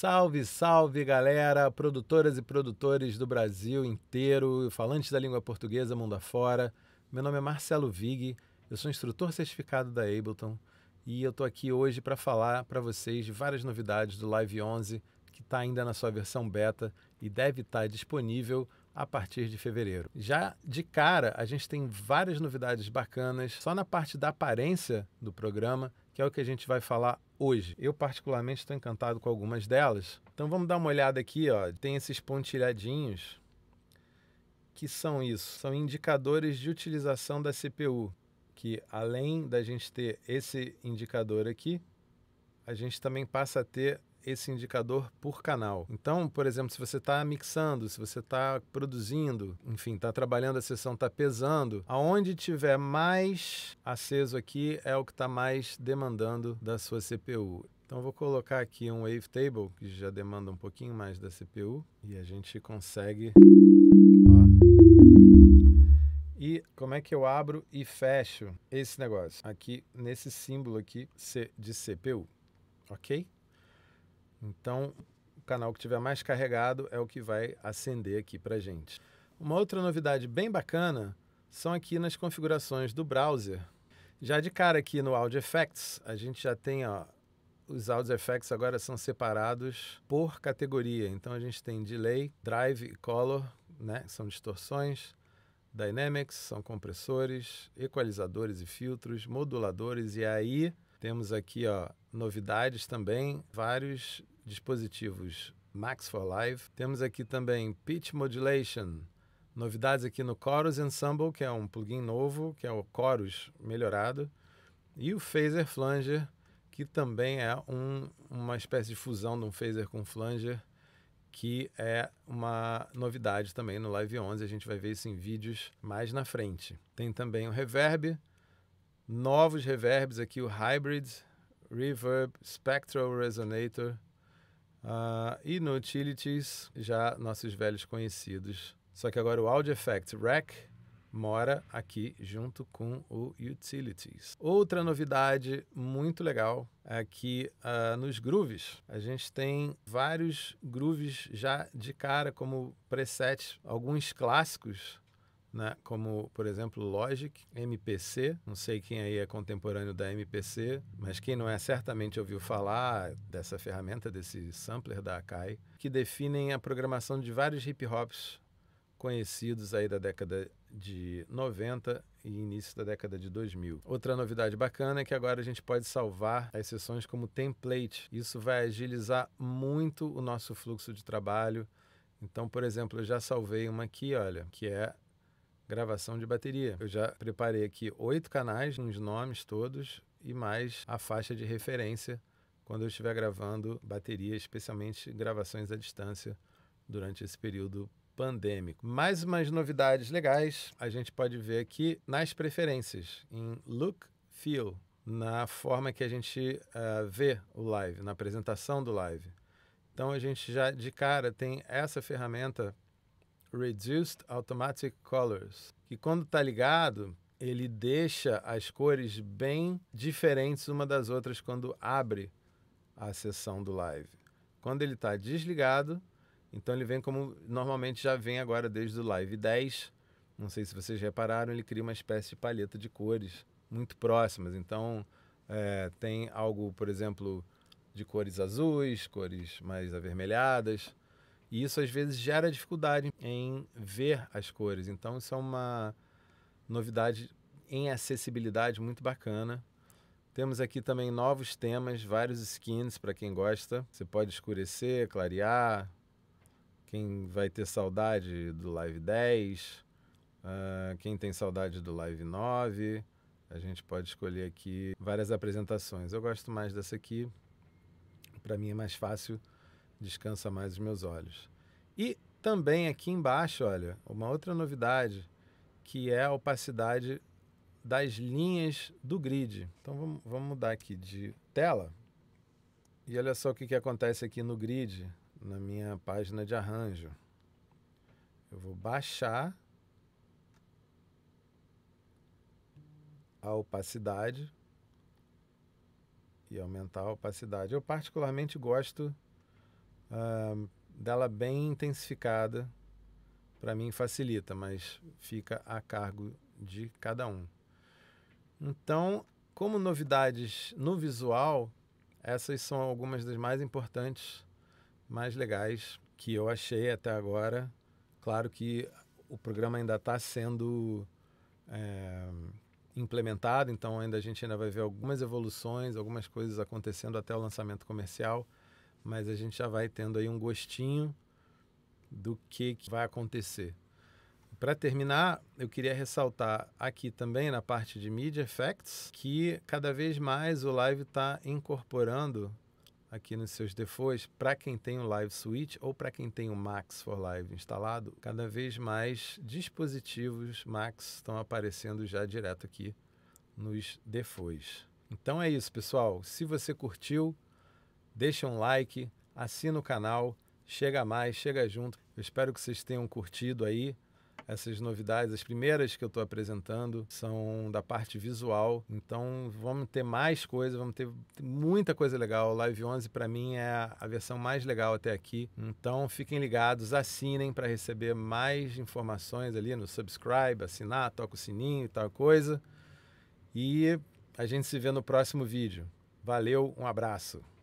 Salve, salve galera, produtoras e produtores do Brasil inteiro, falantes da língua portuguesa mundo afora. Meu nome é Marcelo Vig, eu sou instrutor certificado da Ableton e eu estou aqui hoje para falar para vocês de várias novidades do Live 11 que está ainda na sua versão beta e deve estar tá disponível a partir de fevereiro. Já de cara, a gente tem várias novidades bacanas só na parte da aparência do programa, que é o que a gente vai falar hoje. Eu, particularmente, estou encantado com algumas delas. Então vamos dar uma olhada aqui, ó. Tem esses pontilhadinhos. Que são isso? São indicadores de utilização da CPU. Que além da gente ter esse indicador aqui, a gente também passa a ter esse indicador por canal. Então, por exemplo, se você está mixando, se você está produzindo, enfim, está trabalhando a sessão, está pesando, aonde tiver mais aceso aqui é o que está mais demandando da sua CPU. Então vou colocar aqui um wavetable que já demanda um pouquinho mais da CPU e a gente consegue. E como é que eu abro e fecho esse negócio? Aqui nesse símbolo aqui de CPU, ok? Então, o canal que tiver mais carregado é o que vai acender aqui para gente. Uma outra novidade bem bacana são aqui nas configurações do browser. Já de cara aqui no Audio Effects, a gente já tem ó, os Audio Effects agora são separados por categoria. Então a gente tem Delay, Drive e Color, né, são distorções. Dynamics são compressores, equalizadores e filtros, moduladores e aí temos aqui ó, novidades também, vários dispositivos Max for Live. Temos aqui também Pitch Modulation, novidades aqui no Chorus Ensemble, que é um plugin novo, que é o Chorus melhorado, e o Phaser Flanger, que também é um, uma espécie de fusão de um phaser com flanger, que é uma novidade também no Live 11. A gente vai ver isso em vídeos mais na frente. Tem também o reverb, novos reverbs aqui, o Hybrid, Reverb, Spectral Resonator, Uh, e no Utilities, já nossos velhos conhecidos. Só que agora o Audio Effect Rack mora aqui junto com o Utilities. Outra novidade muito legal é que uh, nos grooves a gente tem vários grooves já de cara como presets, alguns clássicos né? como, por exemplo, Logic, MPC. Não sei quem aí é contemporâneo da MPC, mas quem não é certamente ouviu falar dessa ferramenta, desse sampler da Akai, que definem a programação de vários hip hops conhecidos aí da década de 90 e início da década de 2000. Outra novidade bacana é que agora a gente pode salvar as sessões como template. Isso vai agilizar muito o nosso fluxo de trabalho. Então, por exemplo, eu já salvei uma aqui, olha, que é gravação de bateria. Eu já preparei aqui oito canais, uns nomes todos e mais a faixa de referência quando eu estiver gravando bateria, especialmente gravações à distância durante esse período pandêmico. Mais umas novidades legais a gente pode ver aqui nas preferências, em look, feel, na forma que a gente uh, vê o live, na apresentação do live. Então a gente já de cara tem essa ferramenta Reduced Automatic Colors, que quando está ligado, ele deixa as cores bem diferentes uma das outras quando abre a sessão do live. Quando ele está desligado, então ele vem como normalmente já vem agora desde o live 10. Não sei se vocês repararam, ele cria uma espécie de palheta de cores muito próximas. Então é, tem algo, por exemplo, de cores azuis, cores mais avermelhadas. E isso às vezes gera dificuldade em ver as cores. Então isso é uma novidade em acessibilidade muito bacana. Temos aqui também novos temas, vários skins para quem gosta. Você pode escurecer, clarear. Quem vai ter saudade do Live 10, uh, ah, quem tem saudade do Live 9, a gente pode escolher aqui várias apresentações. Eu gosto mais dessa aqui. Para mim é mais fácil descansa mais os meus olhos. E também aqui embaixo, olha, uma outra novidade, que é a opacidade das linhas do grid. Então vamos, vamos mudar aqui de tela. E olha só o que, que acontece aqui no grid, na minha página de arranjo. Eu vou baixar a opacidade e aumentar a opacidade. Eu particularmente gosto uh, dela bem intensificada, para mim facilita, mas fica a cargo de cada um. Então, como novidades no visual, essas são algumas das mais importantes, mais legais que eu achei até agora. Claro que o programa ainda está sendo é, implementado, então ainda a gente ainda vai ver algumas evoluções, algumas coisas acontecendo até o lançamento comercial mas a gente já vai tendo aí um gostinho do que, que vai acontecer. Para terminar, eu queria ressaltar aqui também na parte de Media Effects que cada vez mais o Live está incorporando aqui nos seus defaults, para quem tem o Live Suite ou para quem tem o Max for Live instalado, cada vez mais dispositivos Max estão aparecendo já direto aqui nos defaults. Então é isso, pessoal. Se você curtiu, deixa um like, assina o canal, chega mais, chega junto. Eu espero que vocês tenham curtido aí essas novidades. As primeiras que eu estou apresentando são da parte visual, então vamos ter mais coisas, vamos ter muita coisa legal. O Live 11 para mim é a versão mais legal até aqui, então fiquem ligados, assinem para receber mais informações ali no subscribe, assinar, toca o sininho e tal coisa. E a gente se vê no próximo vídeo. Valeu, um abraço.